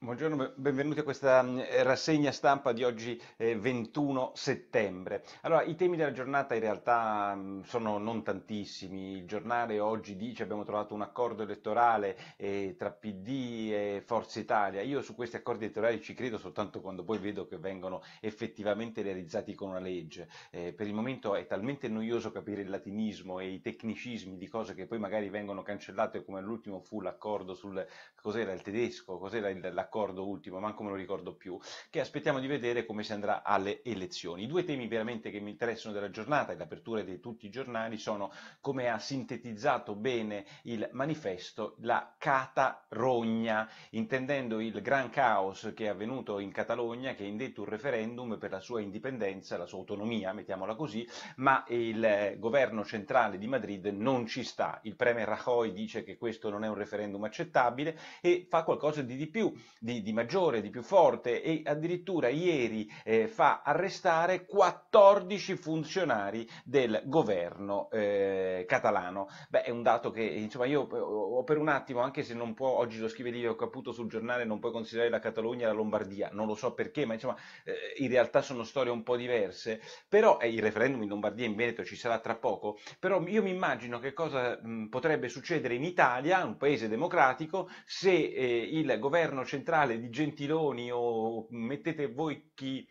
Buongiorno, benvenuti a questa mm, eh, rassegna stampa di oggi eh, 21 settembre. Allora, i temi della giornata in realtà mh, mm, sono non tantissimi. Il giornale oggi dice abbiamo trovato un accordo elettorale eh, tra PD e Forza Italia. Io su questi accordi elettorali ci credo soltanto quando poi vedo che vengono effettivamente realizzati con una legge. Eh, per il momento è talmente noioso capire il latinismo e i tecnicismi di cose che poi magari vengono cancellate come l'ultimo fu l'accordo sul cos'era il tedesco, cos'era il, la l'accordo ultimo, manco me lo ricordo più, che aspettiamo di vedere come si andrà alle elezioni. I due temi veramente che mi interessano della giornata e l'apertura di tutti i giornali sono come ha sintetizzato bene il manifesto la Catarogna, intendendo il gran caos che è avvenuto in Catalogna, che ha indetto un referendum per la sua indipendenza, la sua autonomia, mettiamola così, ma il governo centrale di Madrid non ci sta. Il premier Rajoy dice che questo non è un referendum accettabile e fa qualcosa di di più di, di maggiore, di più forte e addirittura ieri eh, fa arrestare 14 funzionari del governo eh, catalano. Beh, è un dato che insomma io eh, ho per un attimo, anche se non può, oggi lo scrive lì, ho caputo sul giornale, non puoi considerare la Catalogna e la Lombardia, non lo so perché, ma insomma eh, in realtà sono storie un po' diverse, però eh, il referendum in Lombardia e in Veneto ci sarà tra poco, però io mi immagino che cosa mh, potrebbe succedere in Italia, un paese democratico, se eh, il governo centrale centrale di Gentiloni o mettete voi chi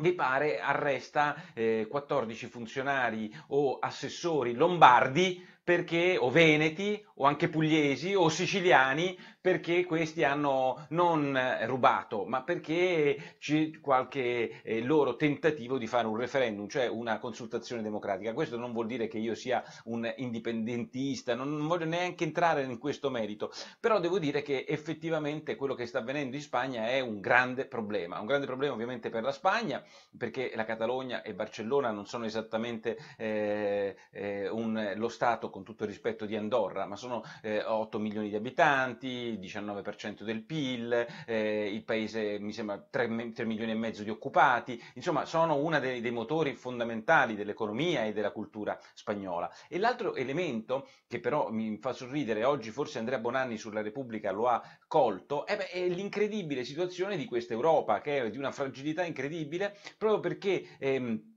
vi pare, arresta eh, 14 funzionari o assessori lombardi perché, o veneti, o anche pugliesi, o siciliani, perché questi hanno non eh, rubato, ma perché c'è qualche eh, loro tentativo di fare un referendum, cioè una consultazione democratica. Questo non vuol dire che io sia un indipendentista, non, non voglio neanche entrare in questo merito, però devo dire che effettivamente quello che sta avvenendo in Spagna è un grande problema, un grande problema ovviamente per la Spagna, perché la Catalogna e Barcellona non sono esattamente eh, eh, un, lo Stato con tutto il rispetto di Andorra, ma sono eh, 8 milioni di abitanti, 19% del PIL, eh, il paese mi sembra 3, 3, milioni e mezzo di occupati, insomma sono uno dei, dei motori fondamentali dell'economia e della cultura spagnola. E l'altro elemento che però mi fa sorridere oggi, forse Andrea Bonanni sulla Repubblica lo ha colto, è, eh è l'incredibile situazione di questa Europa, che è di una fragilità incredibile, proprio perché... Ehm,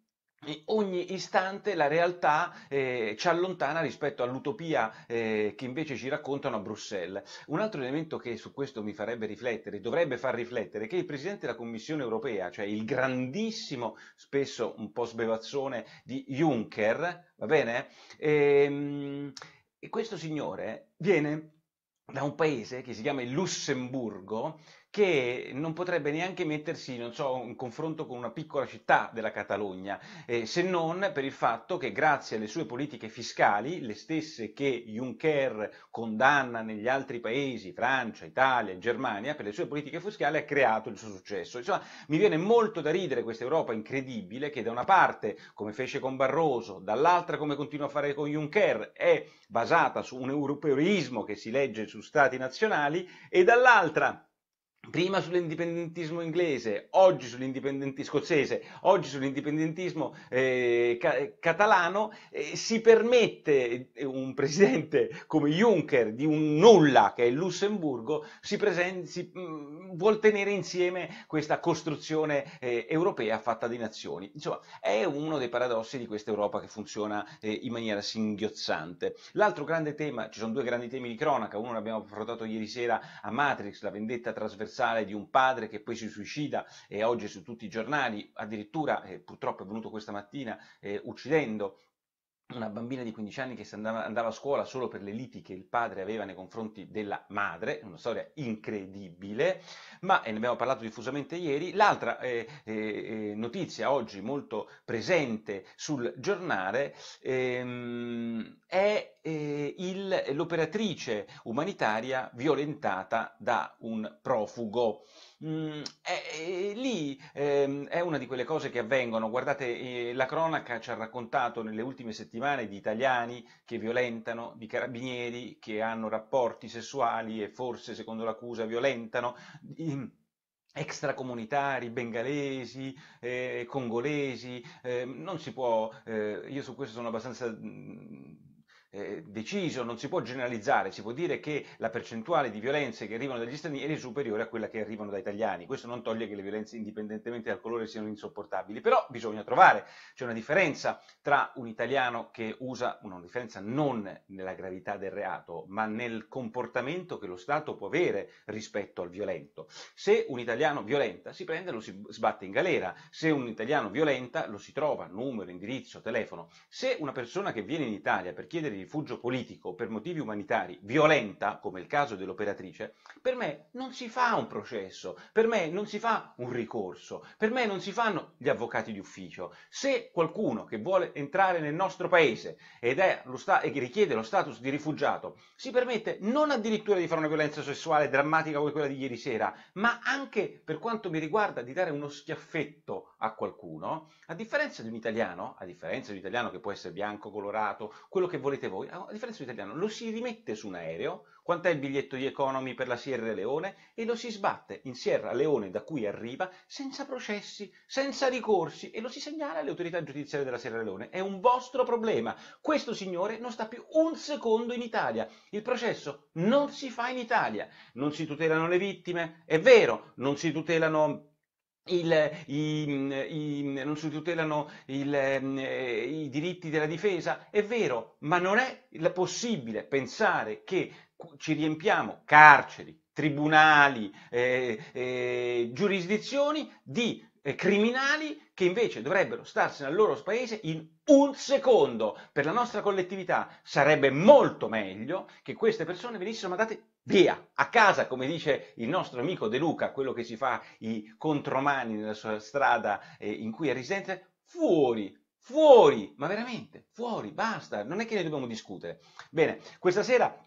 ogni istante la realtà eh, ci allontana rispetto all'utopia eh, che invece ci raccontano a Bruxelles. Un altro elemento che su questo mi farebbe riflettere, dovrebbe far riflettere, è che il Presidente della Commissione europea, cioè il grandissimo, spesso un po' sbevazzone di Juncker, va bene? E, ehm, e questo signore viene da un paese che si chiama il Lussemburgo, che non potrebbe neanche mettersi, non so, in confronto con una piccola città della Catalogna, eh, se non per il fatto che grazie alle sue politiche fiscali, le stesse che Juncker condanna negli altri paesi, Francia, Italia, Germania, per le sue politiche fiscali ha creato il suo successo. Insomma, mi viene molto da ridere questa Europa incredibile che da una parte, come fece con Barroso, dall'altra come continua a fare con Juncker, è basata su un europeismo che si legge su stati nazionali e dall'altra prima sull'indipendentismo inglese, oggi sull'indipendentismo scozzese, oggi sull'indipendentismo eh, ca- eh, catalano, eh, si permette eh, un presidente come Juncker di un nulla che è il Lussemburgo, si, presen- si mh, mm, vuol tenere insieme questa costruzione eh, europea fatta di nazioni. Insomma, è uno dei paradossi di questa Europa che funziona eh, in maniera singhiozzante. L'altro grande tema, ci sono due grandi temi di cronaca, uno l'abbiamo affrontato ieri sera a Matrix, la vendetta trasversale paradossale di un padre che poi si suicida e eh, oggi è su tutti i giornali, addirittura eh, purtroppo è venuto questa mattina eh, uccidendo una bambina di 15 anni che andava, andava, a scuola solo per le liti che il padre aveva nei confronti della madre, una storia incredibile, ma e ne abbiamo parlato diffusamente ieri. L'altra eh, eh, eh notizia oggi molto presente sul giornale ehm, è eh, l'operatrice umanitaria violentata da un profugo mh, è, è, lì ehm, è una di quelle cose che avvengono. Guardate, eh, la cronaca ci ha raccontato nelle ultime settimane di italiani che violentano, di carabinieri che hanno rapporti sessuali e forse, secondo l'accusa, violentano. Di, extracomunitari, bengalesi, eh, congolesi, eh, non si può, eh, io su questo sono abbastanza mhmm, eh, deciso, non si può generalizzare, si può dire che la percentuale di violenze che arrivano dagli stranieri è superiore a quella che arrivano dai italiani, questo non toglie che le violenze indipendentemente dal colore siano insopportabili, però bisogna trovare, c'è una differenza tra un italiano che usa, una differenza non nella gravità del reato, ma nel comportamento che lo Stato può avere rispetto al violento. Se un italiano violenta si prende e lo si sbatte in galera, se un italiano violenta lo si trova, numero, indirizzo, telefono, se una persona che viene in Italia per chiedere rifugio politico per motivi umanitari violenta, come il caso dell'operatrice, per me non si fa un processo, per me non si fa un ricorso, per me non si fanno gli avvocati di ufficio. Se qualcuno che vuole entrare nel nostro paese ed è lo sta- e che richiede lo status di rifugiato si permette non addirittura di fare una violenza sessuale drammatica come quella di ieri sera, ma anche per quanto mi riguarda di dare uno schiaffetto a qualcuno, a differenza di un italiano, a differenza di un italiano che può essere bianco, colorato, quello che volete voi, a differenza dell'italiano, lo si rimette su un aereo, quant'è il biglietto di economy per la Sierra Leone, e lo si sbatte in Sierra Leone da cui arriva senza processi, senza ricorsi, e lo si segnala alle autorità giudiziarie della Sierra Leone. È un vostro problema. Questo signore non sta più un secondo in Italia. Il processo non si fa in Italia. Non si tutelano le vittime, è vero, non si tutelano il, i, i, non si tutelano il, eh, i diritti della difesa, è vero, ma non è possibile pensare che ci riempiamo carceri, tribunali, eh, eh, giurisdizioni di eh, criminali che invece dovrebbero starsene al loro paese in un secondo. Per la nostra collettività sarebbe molto meglio che queste persone venissero mandate via, a casa, come dice il nostro amico De Luca, quello che si fa i contromani nella sua strada eh, in cui è resistente, fuori, fuori, ma veramente, fuori, basta, non è che ne dobbiamo discutere. Bene, questa sera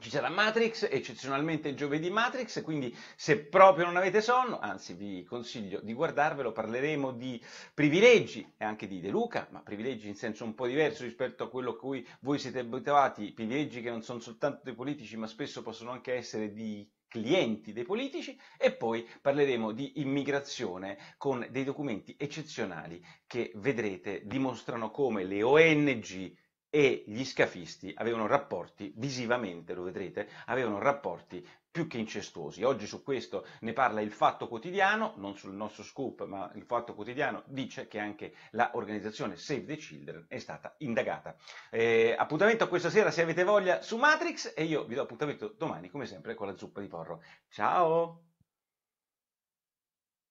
ci sarà Matrix, eccezionalmente il giovedì Matrix, quindi se proprio non avete sonno, anzi vi consiglio di guardarvelo, parleremo di privilegi e anche di De Luca, ma privilegi in senso un po' diverso rispetto a quello a cui voi siete abituati, privilegi che non sono soltanto dei politici, ma spesso possono anche essere di clienti dei politici e poi parleremo di immigrazione con dei documenti eccezionali che vedrete dimostrano come le ONG e gli scafisti avevano rapporti, visivamente lo vedrete, avevano rapporti più che incestuosi. Oggi su questo ne parla il Fatto Quotidiano, non sul nostro scoop, ma il Fatto Quotidiano dice che anche l'organizzazione Save the Children è stata indagata. Eh, appuntamento questa sera, se avete voglia, su Matrix e io vi do appuntamento domani, come sempre, con la zuppa di porro. Ciao!